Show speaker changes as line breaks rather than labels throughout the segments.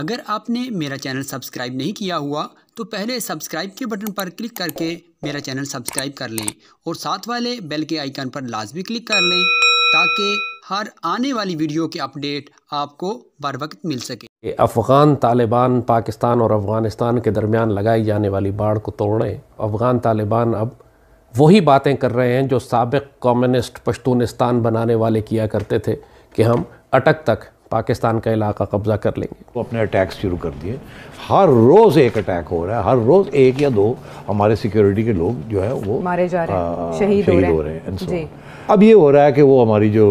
अगर आपने मेरा चैनल सब्सक्राइब नहीं किया हुआ तो पहले सब्सक्राइब के बटन पर क्लिक करके मेरा चैनल सब्सक्राइब कर लें और साथ वाले बेल के आइकन पर लाजमी क्लिक कर लें ताकि हर आने वाली वीडियो के अपडेट आपको बर वक्त मिल सके
अफ़गान तालिबान पाकिस्तान और अफ़गानिस्तान के दरमियान लगाई जाने वाली बाढ़ को तोड़ें अफ़गान तालिबान अब वही बातें कर रहे हैं जो सबक कम्युनिस्ट पश्तूनिस्तान बनाने वाले किया करते थे कि हम अटक तक पाकिस्तान का इलाका कब्जा कर लेंगे वो अपने अटैक शुरू कर दिए हर रोज़ एक अटैक हो रहा है हर रोज़ एक या दो हमारे सिक्योरिटी के लोग जो है वो मारे जा रहे हैं शहीद, शहीद हो रहे हैं so अब ये हो रहा है कि वो हमारी जो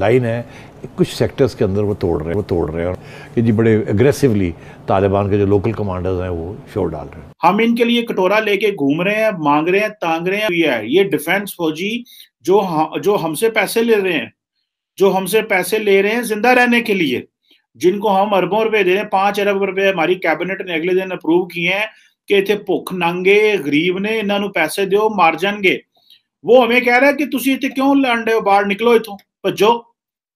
लाइन है कुछ सेक्टर्स के अंदर वो तोड़ रहे हैं वो तोड़ रहे हैं और कि जी बड़े अग्रेसिवली तालिबान के जो लोकल कमांडर्स हैं वो शोर डाल रहे
हैं हम इनके लिए कटोरा लेके घूम रहे हैं मांग रहे हैं तांग रहे हैं ये डिफेंस फौजी जो जो हमसे पैसे ले रहे हैं जो हमसे पैसे ले रहे हैं जिंदा रहने के लिए जिनको हम अरबों रुपए दे रहे हैं पांच अरब रुपए हमारी कैबिनेट ने अगले दिन अप्रूव किए हैं कि इतने भुख नंगे गरीब ने इन्हों पैसे दो मर जाएंगे वो हमें कह ਹਮੇ ਕਹਿ कि तुम इतने क्यों लड़ रहे हो बाहर निकलो इतों भजो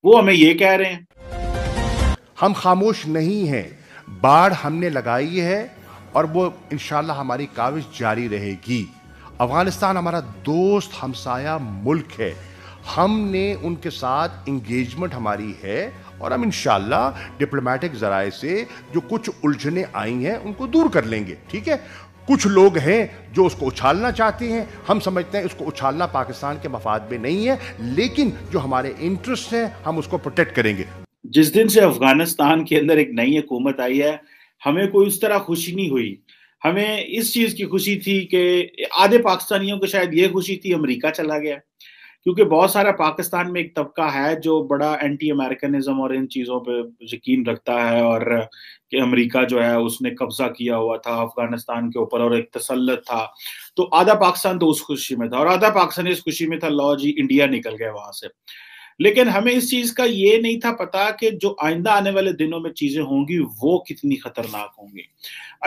वो हमें ये कह रहे हैं
हम खामोश नहीं हैं बाढ़ हमने लगाई है और वो इनशाला हमारी काविश जारी रहेगी अफगानिस्तान हमारा दोस्त हमसाया मुल्क है हमने उनके साथ इंगेजमेंट हमारी है और हम इनशाला डिप्लोमेटिक ज़राए से जो कुछ उलझने आई हैं उनको दूर कर लेंगे ठीक है कुछ लोग हैं जो उसको उछालना चाहते हैं हम समझते हैं उसको उछालना पाकिस्तान के मफाद में नहीं है लेकिन
जो हमारे इंटरेस्ट हैं हम उसको प्रोटेक्ट करेंगे जिस दिन से अफगानिस्तान के अंदर एक नई हुकूमत आई है हमें कोई उस तरह खुशी नहीं हुई हमें इस चीज़ की खुशी थी कि आधे पाकिस्तानियों को शायद ये खुशी थी अमरीका चला गया क्योंकि बहुत सारा पाकिस्तान में एक तबका है जो बड़ा एंटी अमेरिकनिज्म और इन चीज़ों पे यकीन रखता है और कि अमेरिका जो है उसने कब्जा किया हुआ था अफगानिस्तान के ऊपर और एक तसलत था तो आधा पाकिस्तान तो उस खुशी में था और आधा पाकिस्तान इस खुशी में था लॉ जी इंडिया निकल गया वहां से लेकिन हमें इस चीज का ये नहीं था पता कि जो आइंदा आने वाले दिनों में चीजें होंगी वो कितनी खतरनाक होंगी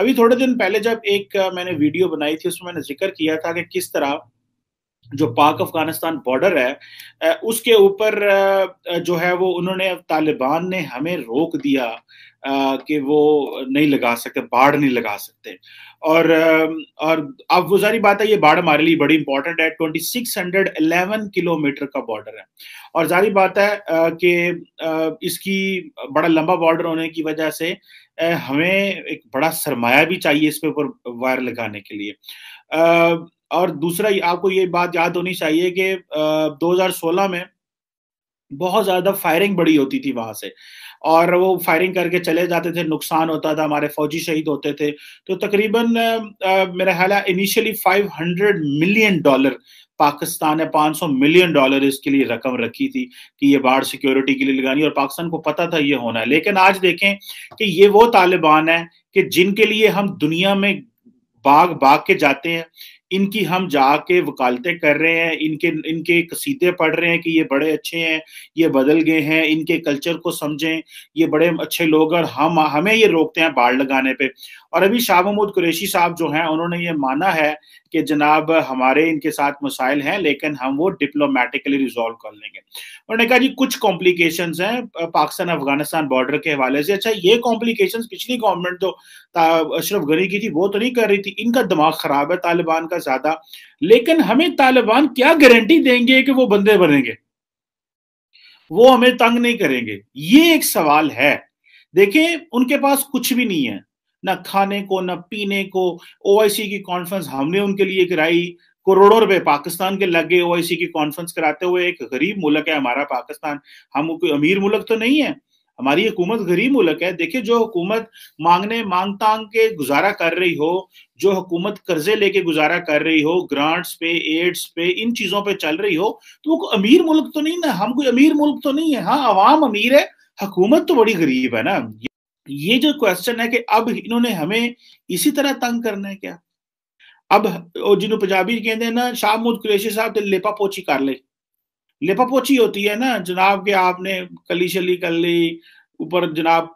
अभी थोड़े दिन पहले जब एक मैंने वीडियो बनाई थी उसमें मैंने जिक्र किया था कि किस तरह जो पाक अफगानिस्तान बॉर्डर है उसके ऊपर जो है वो उन्होंने तालिबान ने हमें रोक दिया कि वो नहीं लगा सकते बाढ़ नहीं लगा सकते और और अब वो सारी बात है ये बाढ़ हमारे लिए बड़ी इंपॉर्टेंट है twenty six hundred eleven kilometre का बॉर्डर है और जारी बात है कि इसकी बड़ा लंबा बॉर्डर होने की वजह से हमें एक बड़ा सरमाया भी चाहिए इस पे ऊपर वायर लगाने के लिए और दूसरा आपको ये बात याद होनी चाहिए कि 2016 में बहुत ज़्यादा फायरिंग बड़ी होती थी वहां से और वो फायरिंग करके चले जाते थे नुकसान होता था हमारे फौजी शहीद होते थे तो तकरीबन मेरा ख्याल initially initially 500 million dollar Pakistan ने 500 मिलियन डॉलर इसके लिए रकम रखी थी कि ये बाढ़ सिक्योरिटी के लिए लगानी और पाकिस्तान को पता था ये होना है लेकिन आज देखें कि ये वो तालिबान है कि जिनके लिए हम दुनिया में बाग बाग के जाते हैं इनकी हम जाके वकालतें कर रहे हैं इनके इनके कसीदे पढ़ रहे हैं कि ये बड़े अच्छे हैं ये बदल गए हैं इनके कल्चर को समझें ये बड़े अच्छे लोग और हम हमें ये रोकते हैं बाढ़ लगाने पे और अभी शाह महमूद कुरैशी साहब जो हैं उन्होंने ये माना है कि जनाब हमारे इनके साथ मसाइल हैं लेकिन हम वो डिप्लोमेटिकली रिजॉल्व कर लेंगे उन्होंने कहा जी कुछ कॉम्प्लिकेशन हैं पाकिस्तान अफगानिस्तान बॉर्डर के हवाले से अच्छा ये कॉम्प्लिकेशन पिछली गवर्नमेंट तो अशरफ गनी की थी वो तो नहीं कर रही थी इनका दिमाग खराब है तालिबान का ज्यादा लेकिन हमें तालिबान क्या गारंटी देंगे कि वो बंदे बनेंगे वो हमें तंग नहीं करेंगे ये एक सवाल है देखें उनके पास कुछ भी नहीं है ना खाने को ना पीने को ओ की कॉन्फ्रेंस हमने उनके लिए कराई करोड़ों रुपए पाकिस्तान के लगे ओ की कॉन्फ्रेंस कराते हुए एक गरीब मुल्क है हमारा पाकिस्तान हम कोई अमीर मुल्क तो नहीं है हमारी हुकूमत गरीब मुल्क है देखिए जो हुकूमत मांगने मांग तांग के गुजारा कर रही हो जो हुकूमत कर्जे लेके गुजारा कर रही हो ग्रांट्स पे एड्स पे इन चीजों पे चल रही हो तो वो अमीर मुल्क तो नहीं ना हम कोई अमीर मुल्क तो नहीं है हाँ आवाम अमीर है हुकूमत तो बड़ी गरीब है ना ये जो क्वेश्चन है कि अब इन्होंने हमें इसी तरह तंग करना है क्या अब जिन्होंने पंजाबी कहते हैं ना शाहमूद कुरेशी साहब तो लेपा पोची कर ले लेपा पोची होती है ना जनाब के आपने कली शली कर ली ऊपर जनाब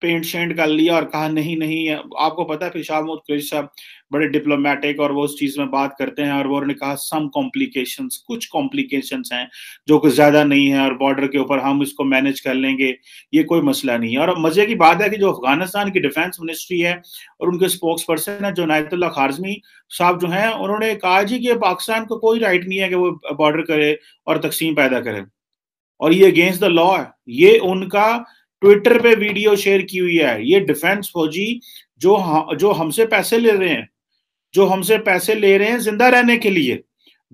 पेंट शेंट कर लिया और कहा नहीं नहीं आपको पता है फिर शाहमूद कुरेशी साहब बड़े डिप्लोमेटिक और वो उस चीज में बात करते हैं और वो उन्होंने कहा सम कॉम्प्लिकेशन कुछ कॉम्प्लिकेशन हैं जो कुछ ज्यादा नहीं है और बॉर्डर के ऊपर हम इसको मैनेज कर लेंगे ये कोई मसला नहीं है और मजे की बात है कि जो अफगानिस्तान की डिफेंस मिनिस्ट्री है और उनके स्पोक्स पर्सन है जो नायतुल्ला खारजमी साहब जो हैं उन्होंने कहा जी कि पाकिस्तान को कोई राइट नहीं है कि वो बॉर्डर करे और तकसीम पैदा करे और ये अगेंस्ट द लॉ है ये उनका ट्विटर पे वीडियो शेयर की हुई है ये डिफेंस फौजी जो जो हमसे पैसे ले रहे हैं जो हमसे पैसे ले रहे हैं जिंदा रहने के लिए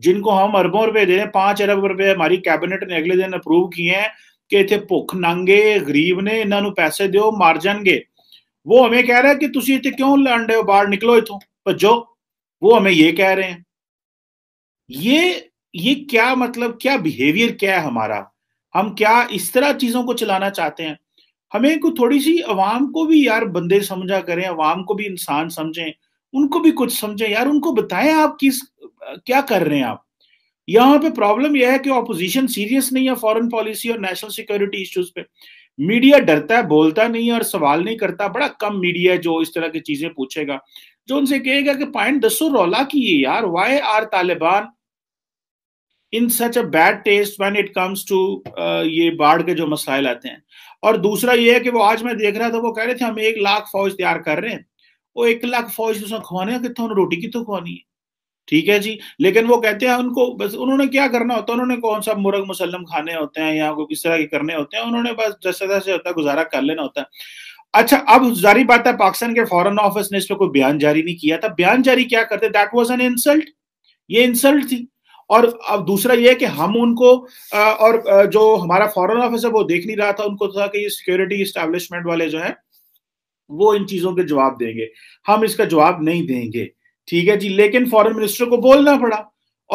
जिनको हम अरबों रुपए दे रहे हैं पांच अरब रुपए हमारी कैबिनेट ने अगले दिन किए हैं कि इतने भुख नंगे गरीब ने इन्हों पैसे दो मर जाएंगे वो हमें कह रहा है कि तुम इतने क्यों लड़ रहे हो बाहर निकलो ਇਥੋਂ भजो वो हमें ये कह रहे हैं ये ये क्या मतलब क्या बिहेवियर क्या है हमारा हम क्या इस तरह चीजों को चलाना चाहते हैं हमें को थोड़ी सी अवाम को भी यार बंदे समझा करें अवाम को भी इंसान समझें उनको भी कुछ समझे यार उनको बताएं आप किस क्या कर रहे हैं आप यहाँ पे प्रॉब्लम यह है कि ऑपोजिशन सीरियस नहीं है फॉरेन पॉलिसी और नेशनल सिक्योरिटी इश्यूज पे मीडिया डरता है बोलता नहीं है और सवाल नहीं करता बड़ा कम मीडिया है जो इस तरह की चीजें पूछेगा जो उनसे कहेगा कि पॉइंट दसो रौला की ये यार why are Taliban in such a bad taste when it comes to ये बाढ़ के जो मसाइल आते हैं और दूसरा ये है कि वो आज मैं देख रहा था वो कह रहे थे हम एक लाख फौज तैयार कर रहे हैं वो एक लाख फौज ਤੁਸੀਂ ਖਵਾਣੇ ਆ रोटी कितों ਕਿੱਥੋਂ है ठीक है जी लेकिन वो कहते हैं उनको बस उन्होंने क्या करना होता है उन्होंने कौन सा मुरग मुसलम खाने होते हैं या किस तरह के करने होते हैं उन्होंने बस जैसे तैसे होता है गुजारा कर लेना होता है अच्छा अब जारी बात है पाकिस्तान के फॉरेन ऑफिस ने इस पर कोई बयान जारी नहीं किया था बयान जारी क्या करते दैट वॉज एन इंसल्ट ये इंसल्ट थी और अब दूसरा ये कि हम उनको और जो हमारा फॉरेन ऑफिस है वो देख नहीं रहा था उनको तो था कि ये सिक्योरिटी स्टैब्लिशमेंट वाले जो है वो इन चीजों के जवाब देंगे हम इसका जवाब नहीं देंगे ठीक है जी लेकिन फॉरेन मिनिस्टर को बोलना पड़ा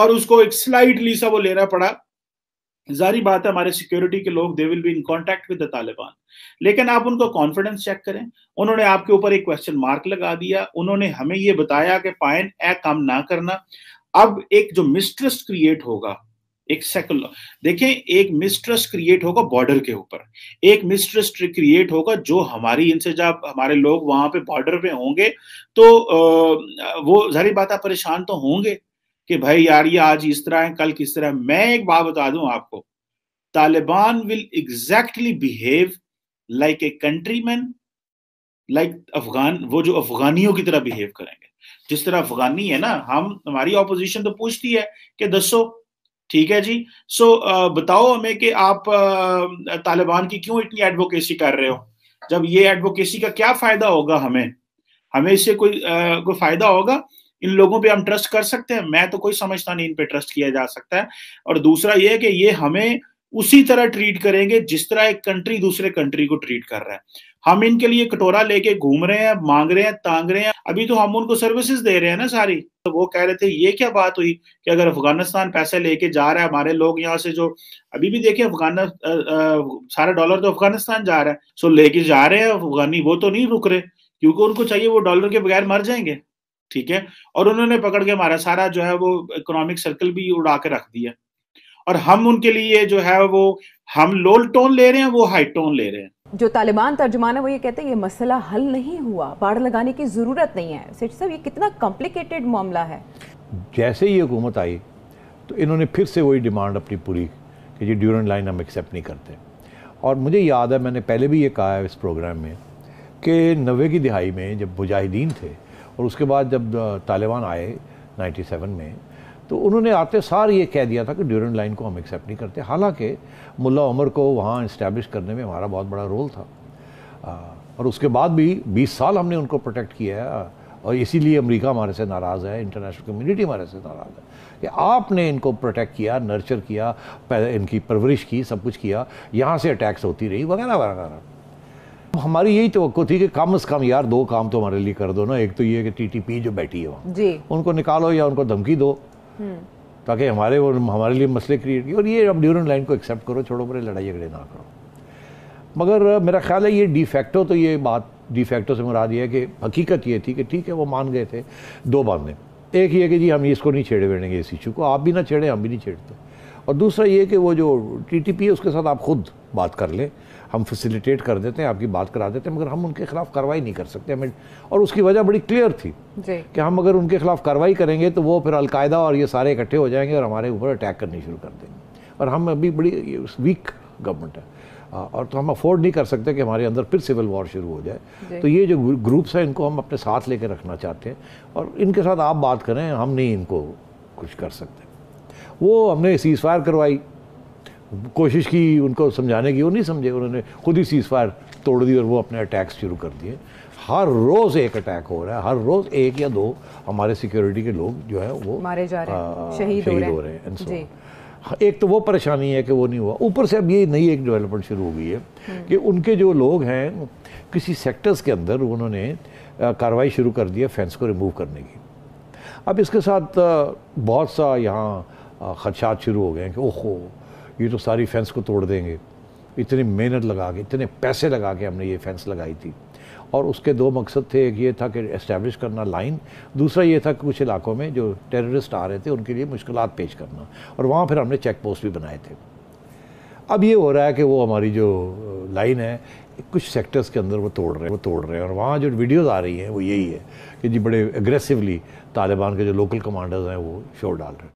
और उसको एक स्लाइडली सा वो लेना पड़ा जारी बात है हमारे सिक्योरिटी के लोग they will be in contact with the Taliban लेकिन आप उनको कॉन्फिडेंस चेक करें उन्होंने आपके ऊपर एक क्वेश्चन मार्क लगा दिया उन्होंने हमें ये बताया कि पायन ए काम ना करना अब एक जो मिस्ट्रस्ट क्रिएट होगा एक सेकुलर देखें एक मिसट्रस्ट क्रिएट होगा बॉर्डर के ऊपर एक मिसट्रस्ट क्रिएट होगा जो हमारी इनसे जब हमारे लोग वहां पे बॉर्डर पे होंगे तो वो जारी बात परेशान तो होंगे कि भाई यार ये आज इस तरह है कल किस तरह है मैं एक बात बता दूं आपको Taliban will exactly behave like a country man like Afghan वो जो अफगानियों की तरह बिहेव करेंगे जिस तरह अफगानी है ना हम हमारी ऑपोजिशन तो पूछती है कि दसो ठीक है जी सो so, बताओ हमें कि आप तालिबान की क्यों इतनी एडवोकेसी कर रहे हो जब ये एडवोकेसी का क्या फायदा होगा हमें हमें इससे कोई कोई फायदा होगा इन लोगों पे हम ट्रस्ट कर सकते हैं मैं तो कोई समझता नहीं इन पे ट्रस्ट किया जा सकता है और दूसरा ये है कि ये हमें उसी तरह ट्रीट करेंगे जिस तरह एक कंट्री दूसरे कंट्री को ट्रीट कर रहा है हम इनके लिए कटोरा लेके घूम रहे हैं मांग रहे हैं तांग रहे हैं अभी तो हम उनको सर्विसेज दे रहे हैं ना सारी तो वो कह रहे थे ये क्या बात हुई कि अगर अफगानिस्तान पैसे लेके जा रहा है हमारे लोग यहाँ से जो अभी भी देखे अफगान सारा डॉलर तो अफगानिस्तान जा रहा है सो लेके जा रहे हैं अफगानी वो तो नहीं रुक रहे क्योंकि उनको चाहिए वो डॉलर के बगैर मर जाएंगे ठीक है और उन्होंने पकड़ के हमारा सारा जो है वो इकोनॉमिक सर्कल भी उड़ा के रख दिया और हम उनके लिए जो है वो हम लो टोन ले रहे हैं वो हाई टोन ले रहे हैं
जो तालिबान तर्जुमान है वो ये कहते हैं ये मसला हल नहीं हुआ बाढ़ लगाने की ज़रूरत नहीं है सेठ साहब ये कितना कॉम्प्लिकेटेड मामला है जैसे ही हुकूमत आई तो इन्होंने फिर से वही डिमांड अपनी पूरी कि जी ड्यूरेंट लाइन हम एक्सेप्ट नहीं करते और मुझे याद है मैंने पहले भी ये कहा है इस प्रोग्राम में कि नबे की दिहाई में जब मुजाहिदीन थे और उसके बाद जब तालिबान आए 97 में तो उन्होंने आते सार ये कह दिया था कि ड्यूरेंट लाइन को हम एक्सेप्ट नहीं करते हालांकि मुल्ला उमर को वहाँ इस्टेब्लिश करने में हमारा बहुत बड़ा रोल था आ, और उसके बाद भी 20 साल हमने उनको प्रोटेक्ट किया है और इसीलिए अमेरिका हमारे से नाराज़ है इंटरनेशनल कम्युनिटी हमारे से नाराज़ है कि आपने इनको प्रोटेक्ट किया नर्चर किया इनकी परवरिश की सब कुछ किया यहाँ से अटैक्स होती रही वगैरह वगैरह हमारी यही तो थी कि कम से कम यार दो काम तो हमारे लिए कर दो ना एक तो ये कि टीटीपी जो बैठी है वहाँ उनको निकालो या उनको धमकी दो हम्म। ताकि हमारे और हमारे लिए मसले क्रिएट किए और ये अब ड्यूरेंट लाइन को एक्सेप्ट करो छोड़ो मेरे लड़ाई झगड़े ना करो मगर मेरा ख्याल है ये डिफेक्टो तो ये बात डिफेक्टो से मुराद ये है कि हकीकत ये थी कि ठीक है वो मान गए थे दो बातें एक ये कि जी हम इसको नहीं छेड़े बैठेंगे इस इशू को आप भी ना छेड़ें हम भी नहीं छेड़ते और दूसरा ये कि वो जो टी है उसके साथ आप खुद बात कर लें हम फैसिलिटेट कर देते हैं आपकी बात करा देते हैं मगर हम उनके खिलाफ कार्रवाई नहीं कर सकते हमें और उसकी वजह बड़ी क्लियर थी कि हम अगर उनके खिलाफ कार्रवाई करेंगे तो वो फिर अलकायदा और ये सारे इकट्ठे हो जाएंगे और हमारे ऊपर अटैक करनी शुरू कर देंगे और हम अभी बड़ी वीक गवर्नमेंट है और तो हम अफोर्ड नहीं कर सकते कि हमारे अंदर फिर सिविल वॉर शुरू हो जाए तो ये जो ग्रुप्स हैं इनको हम अपने साथ लेकर रखना चाहते हैं और इनके साथ आप बात करें हम नहीं इनको कुछ कर सकते वो हमने सीज फायर करवाई कोशिश की उनको समझाने की वो नहीं समझे उन्होंने खुद ही सीज़ फायर तोड़ दी और वो अपने अटैक्स शुरू कर दिए हर रोज़ एक अटैक हो रहा है हर रोज़ एक या दो हमारे सिक्योरिटी के लोग जो है वो मारे जा रहे हैं शहीद हो रहे हैं so, एक तो वो परेशानी है कि वो नहीं हुआ ऊपर से अब ये नई एक डेवलपमेंट शुरू हो गई है हम्म। कि उनके जो लोग हैं किसी सेक्टर्स के अंदर उन्होंने कार्रवाई शुरू कर दी है फेंस को रिमूव करने की अब इसके साथ बहुत सा यहाँ खदशात शुरू हो गए हैं कि ओहो ये तो सारी फेंस को तोड़ देंगे इतनी मेहनत लगा के इतने पैसे लगा के हमने ये फेंस लगाई थी और उसके दो मकसद थे एक ये था कि इस्टेब्लिश करना लाइन दूसरा ये था कि कुछ इलाकों में जो टेररिस्ट आ रहे थे उनके लिए मुश्किल पेश करना और वहाँ फिर हमने चेक पोस्ट भी बनाए थे अब ये हो रहा है कि वो हमारी जो लाइन है कुछ सेक्टर्स के अंदर वो तोड़ रहे हैं वो तोड़ रहे हैं और वहाँ जो वीडियोस आ रही हैं वो यही है कि जी बड़े एग्रेसिवली तालिबान के जो लोकल कमांडर्स हैं वो शोर डाल रहे हैं